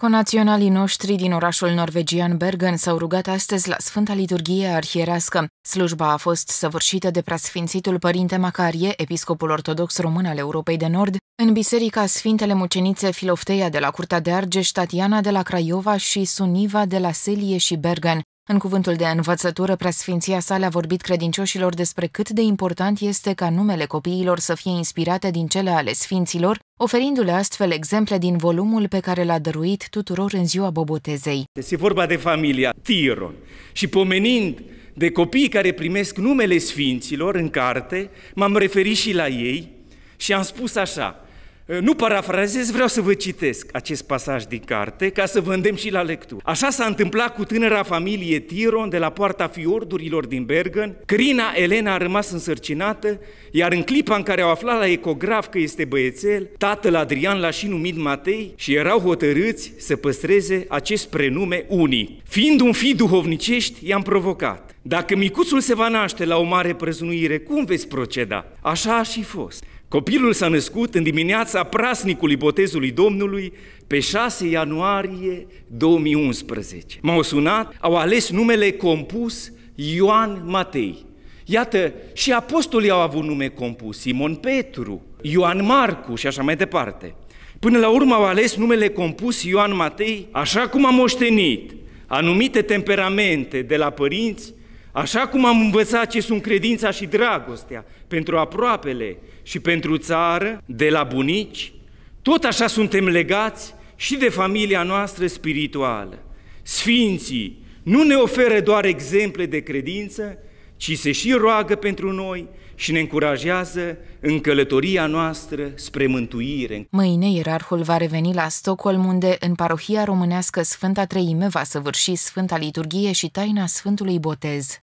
Conaționalii noștri din orașul norvegian Bergen s-au rugat astăzi la Sfânta Liturghie arhierească. Slujba a fost săvârșită de preasfințitul Părinte Macarie, episcopul ortodox român al Europei de Nord, în biserica Sfintele Mucenițe Filofteia de la Curtea de Argeș, Tatiana de la Craiova și Suniva de la Selie și Bergen. În cuvântul de învățătură, preasfinția sa le-a vorbit credincioșilor despre cât de important este ca numele copiilor să fie inspirate din cele ale sfinților oferindu-le astfel exemple din volumul pe care l-a dăruit tuturor în ziua Bobotezei. Este vorba de familia Tiron și pomenind de copii care primesc numele Sfinților în carte, m-am referit și la ei și am spus așa, Eh, nu parafrazez, vreau să vă citesc acest pasaj din carte ca să vă îndemn și la lectură. Așa s-a întâmplat cu tânăra familie Tiron de la poarta fiordurilor din Bergen. Crina Elena a rămas însărcinată, iar în clipa în care au aflat la ecograf că este băiețel, tatăl Adrian l-a și numit Matei și erau hotărâți să păstreze acest prenume unii. Fiind un fi duhovnicești, i-am provocat. Dacă micuțul se va naște la o mare prăzunuire, cum veți proceda? Așa a și fost. Copilul s-a născut în dimineața prasnicului botezului Domnului pe 6 ianuarie 2011. M-au sunat, au ales numele compus Ioan Matei. Iată, și apostolii au avut nume compus, Simon Petru, Ioan Marcu și așa mai departe. Până la urmă au ales numele compus Ioan Matei, așa cum a moștenit anumite temperamente de la părinți, Așa cum am învățat ce sunt credința și dragostea pentru aproapele și pentru țară, de la bunici, tot așa suntem legați și de familia noastră spirituală. Sfinții nu ne oferă doar exemple de credință, ci se și roagă pentru noi și ne încurajează în călătoria noastră spre mântuire. Mâine, ierarhul va reveni la Stockholm, unde, în parohia românească Sfânta Treime, va săvârși Sfânta Liturghie și taina Sfântului Botez.